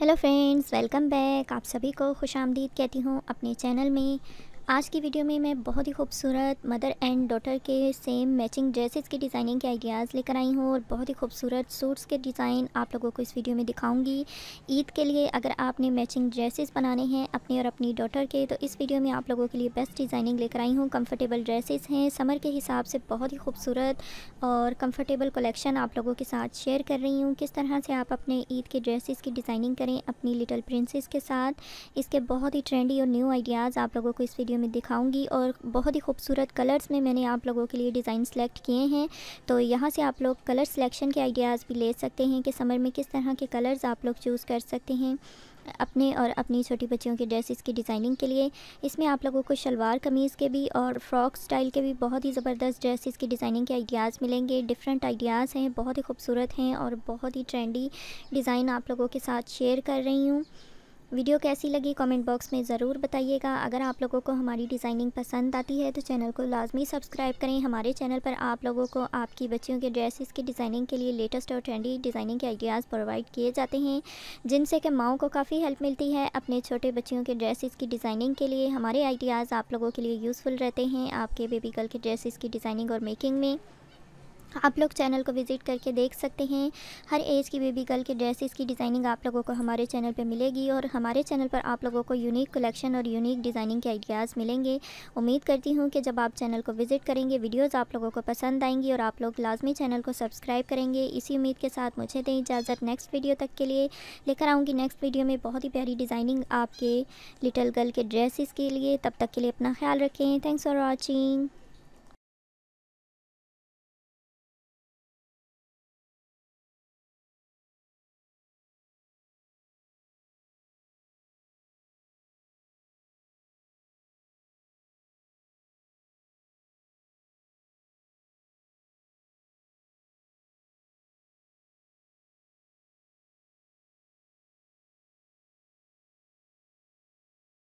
hello friends welcome back आप सभी को खुश आमदीद कहती हूँ अपने चैनल में आज की वीडियो में मैं बहुत ही खूबसूरत मदर एंड डॉटर के सेम मैचिंग ड्रेसेस की डिज़ाइनिंग के आइडियाज़ लेकर आई हूँ और बहुत ही खूबसूरत सूट्स के डिज़ाइन आप लोगों को इस वीडियो में दिखाऊंगी ईद के लिए अगर आपने मैचिंग ड्रेसेस बनाने हैं अपने और अपनी डॉटर के तो इस वीडियो में आप लोगों के लिए बेस्ट डिज़ाइनिंग लेकर आई हूँ कम्फर्टेबल ड्रेसेस हैं समर के हिसाब से बहुत ही खूबसूरत और कम्फर्टेबल कलेक्शन आप लोगों के साथ शेयर कर रही हूँ किस तरह से आप अपने ईद के ड्रेसेस की डिज़ाइनिंग करें अपनी लिटल प्रिंसेस के साथ इसके बहुत ही ट्रेंडी और न्यू आइडियाज़ आप लोगों को इस वीडियो में दिखाऊंगी और बहुत ही खूबसूरत कलर्स में मैंने आप लोगों के लिए डिज़ाइन सेलेक्ट किए हैं तो यहाँ से आप लोग कलर सिलेक्शन के आइडियाज़ भी ले सकते हैं कि समर में किस तरह के कलर्स आप लोग चूज़ कर सकते हैं अपने और अपनी छोटी बच्चियों के ड्रेसेस की डिज़ाइनिंग के लिए इसमें आप लोगों को शलवार कमीज़ के भी और फ्रॉक स्टाइल के भी बहुत ही ज़बरदस्त ड्रेसेस की डिज़ाइनिंग के आइडियाज़ मिलेंगे डिफरेंट आइडियाज़ हैं बहुत ही खूबसूरत हैं और बहुत ही ट्रेंडी डिज़ाइन आप लोगों के साथ शेयर कर रही हूँ वीडियो कैसी लगी कमेंट बॉक्स में ज़रूर बताइएगा अगर आप लोगों को हमारी डिज़ाइनिंग पसंद आती है तो चैनल को लाजमी सब्सक्राइब करें हमारे चैनल पर आप लोगों को आपकी बच्चियों के ड्रेसेस की डिज़ाइनिंग के लिए लेटेस्ट और ट्रेंडी डिज़ाइनिंग के आइडियाज़ प्रोवाइड किए जाते हैं जिनसे कि माओ को काफ़ी हेल्प मिलती है अपने छोटे बच्चियों के ड्रेसेस की डिज़ाइनिंग के लिए हमारे आइडियाज़ आप लोगों के लिए यूज़फुल रहते हैं आपके बेबी गर्ल के ड्रेसेस की डिज़ाइनिंग और मेकिंग में आप लोग चैनल को विज़िट करके देख सकते हैं हर एज की बेबी गर्ल के ड्रेसेस की डिज़ाइनिंग आप लोगों को हमारे चैनल पर मिलेगी और हमारे चैनल पर आप लोगों को यूनिक कलेक्शन और यूनिक डिज़ाइनिंग के आइडियाज़ मिलेंगे उम्मीद करती हूँ कि जब आप चैनल को विज़िट करेंगे वीडियोज़ आप लोगों को पसंद आएंगी और आप लोग लाजमी चैनल को सब्सक्राइब करेंगे इसी उम्मीद के साथ मुझे दें इजाज़त नेक्स्ट वीडियो तक के लिए लेकर आऊँगी नेक्स्ट वीडियो में बहुत ही प्यारी डिज़ाइनिंग आपके लिटल गर्ल के ड्रेसिस के लिए तब तक के लिए अपना ख्याल रखें थैंक्स फॉर वॉचिंग